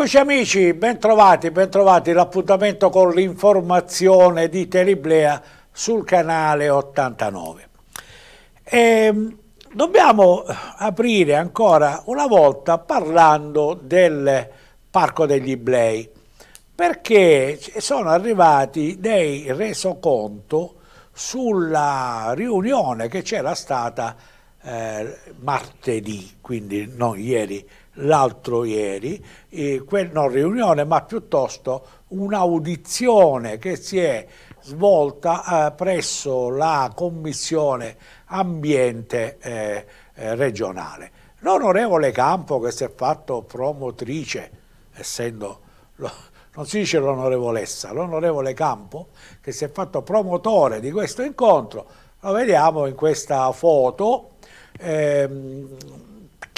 Eccoci amici, bentrovati, bentrovati, l'appuntamento con l'informazione di Teliblea sul canale 89. E ehm, dobbiamo aprire ancora una volta parlando del Parco degli Iblei, perché sono arrivati dei resoconto sulla riunione che c'era stata eh, martedì, quindi non ieri l'altro ieri, non riunione ma piuttosto un'audizione che si è svolta eh, presso la Commissione Ambiente eh, eh, regionale. L'onorevole Campo che si è fatto promotrice, essendo, non si dice l'onorevolezza, l'onorevole Campo che si è fatto promotore di questo incontro, lo vediamo in questa foto. Ehm,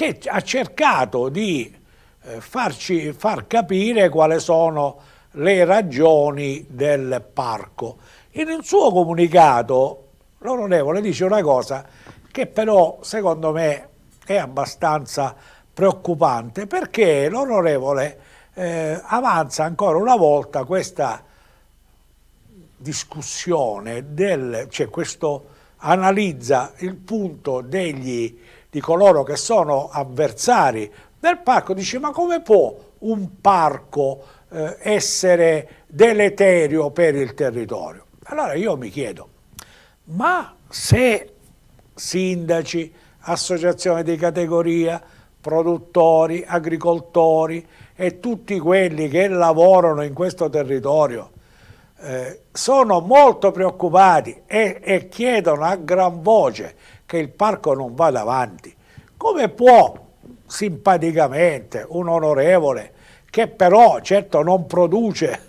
che ha cercato di eh, farci, far capire quali sono le ragioni del parco. In un suo comunicato l'onorevole dice una cosa che però secondo me è abbastanza preoccupante perché l'onorevole eh, avanza ancora una volta questa discussione, del, cioè questo analizza il punto degli di coloro che sono avversari del parco, dice ma come può un parco eh, essere deleterio per il territorio? Allora io mi chiedo, ma se sindaci, associazioni di categoria, produttori, agricoltori e tutti quelli che lavorano in questo territorio eh, sono molto preoccupati e, e chiedono a gran voce che il parco non vada avanti. Come può simpaticamente un onorevole che però certo non produce,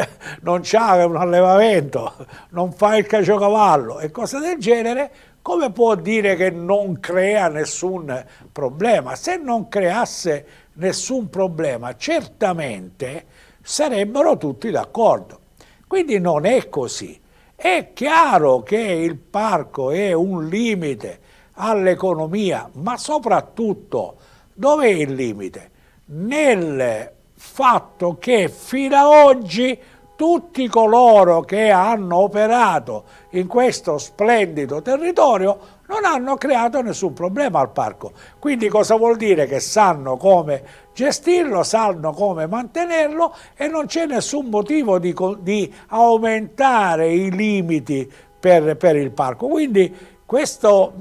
non ha un allevamento, non fa il caciocavallo e cose del genere, come può dire che non crea nessun problema? Se non creasse nessun problema, certamente sarebbero tutti d'accordo. Quindi non è così. È chiaro che il parco è un limite all'economia, ma soprattutto dov'è il limite? Nel fatto che fino ad oggi tutti coloro che hanno operato in questo splendido territorio non hanno creato nessun problema al parco. Quindi cosa vuol dire? Che sanno come gestirlo, sanno come mantenerlo e non c'è nessun motivo di, di aumentare i limiti per, per il parco. Quindi questo,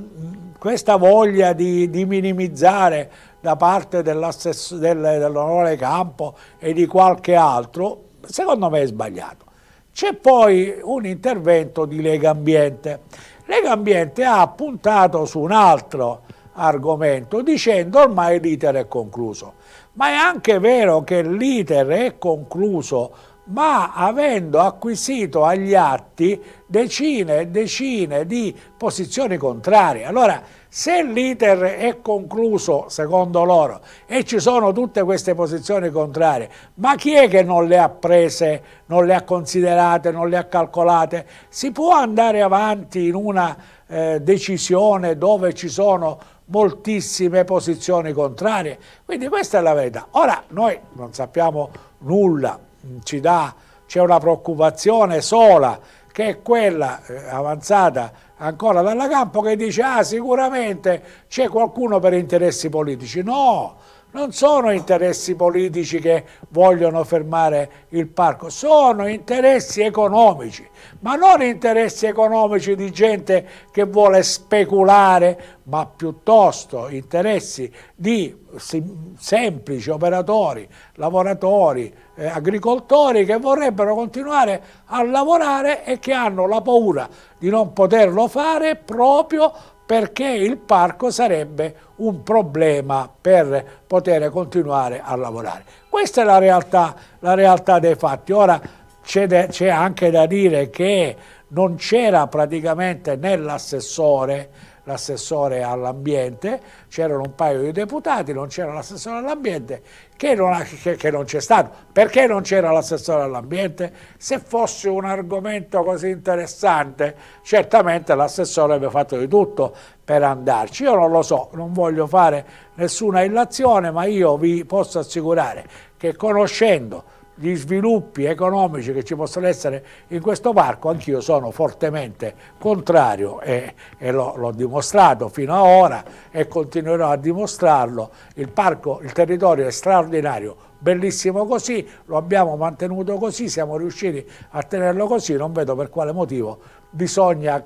questa voglia di, di minimizzare da parte dell'onorevole Campo e di qualche altro, secondo me è sbagliato. C'è poi un intervento di Lega Ambiente Lega Ambiente ha puntato su un altro argomento dicendo ormai l'iter è concluso. Ma è anche vero che l'iter è concluso ma avendo acquisito agli atti decine e decine di posizioni contrarie. Allora, se l'iter è concluso, secondo loro, e ci sono tutte queste posizioni contrarie, ma chi è che non le ha prese, non le ha considerate, non le ha calcolate? Si può andare avanti in una eh, decisione dove ci sono moltissime posizioni contrarie? Quindi questa è la verità. Ora, noi non sappiamo nulla, Mm, c'è una preoccupazione sola che è quella eh, avanzata ancora dalla campo che dice ah sicuramente c'è qualcuno per interessi politici. No, non sono interessi politici che vogliono fermare il parco, sono interessi economici, ma non interessi economici di gente che vuole speculare, ma piuttosto interessi di semplici operatori, lavoratori, eh, agricoltori che vorrebbero continuare a lavorare e che hanno la paura di non poterlo fare proprio perché il parco sarebbe un problema per poter continuare a lavorare. Questa è la realtà, la realtà dei fatti. Ora c'è anche da dire che non c'era praticamente nell'assessore l'assessore all'ambiente, c'erano un paio di deputati, non c'era l'assessore all'ambiente, che non, c'è stato. Perché non c'era l'assessore all'ambiente? Se fosse un argomento così interessante, certamente l'assessore avrebbe fatto di tutto per andarci. Io non lo so, non voglio fare nessuna illazione, ma io vi posso assicurare che conoscendo gli sviluppi economici che ci possono essere in questo parco, anch'io sono fortemente contrario e, e l'ho dimostrato fino ad ora e continuerò a dimostrarlo. Il parco, il territorio è straordinario, bellissimo così, lo abbiamo mantenuto così, siamo riusciti a tenerlo così, non vedo per quale motivo bisogna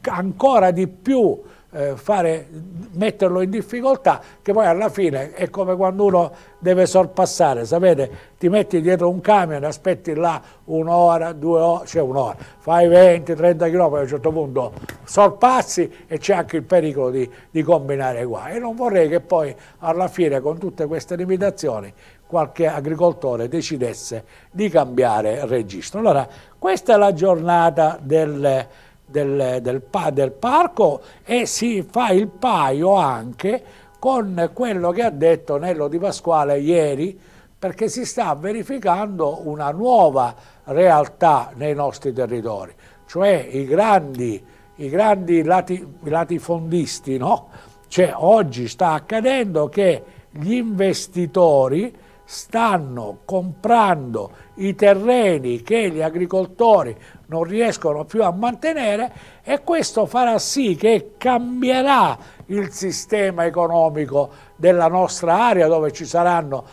ancora di più eh, fare, metterlo in difficoltà, che poi alla fine è come quando uno deve sorpassare, sapete, ti metti dietro un camion, aspetti là un'ora, due ore, cioè un'ora, fai 20, 30 km, a un certo punto sorpassi e c'è anche il pericolo di, di combinare qua. E non vorrei che poi alla fine con tutte queste limitazioni qualche agricoltore decidesse di cambiare registro. Allora, questa è la giornata del del, del, del parco e si fa il paio anche con quello che ha detto Nello Di Pasquale ieri, perché si sta verificando una nuova realtà nei nostri territori, cioè i grandi, i grandi lati, latifondisti, no? cioè, oggi sta accadendo che gli investitori stanno comprando i terreni che gli agricoltori non riescono più a mantenere e questo farà sì che cambierà il sistema economico della nostra area dove c'erano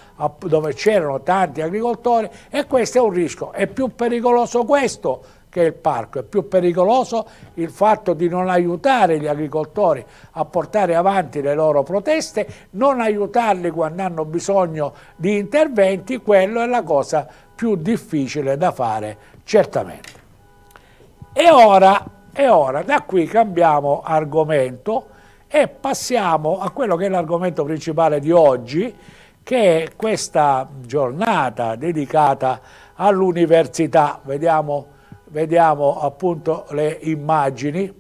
tanti agricoltori e questo è un rischio. È più pericoloso questo che il parco, è più pericoloso il fatto di non aiutare gli agricoltori a portare avanti le loro proteste, non aiutarli quando hanno bisogno di interventi, quello è la cosa più difficile da fare, certamente. E ora, e ora da qui cambiamo argomento e passiamo a quello che è l'argomento principale di oggi, che è questa giornata dedicata all'università. Vediamo vediamo appunto le immagini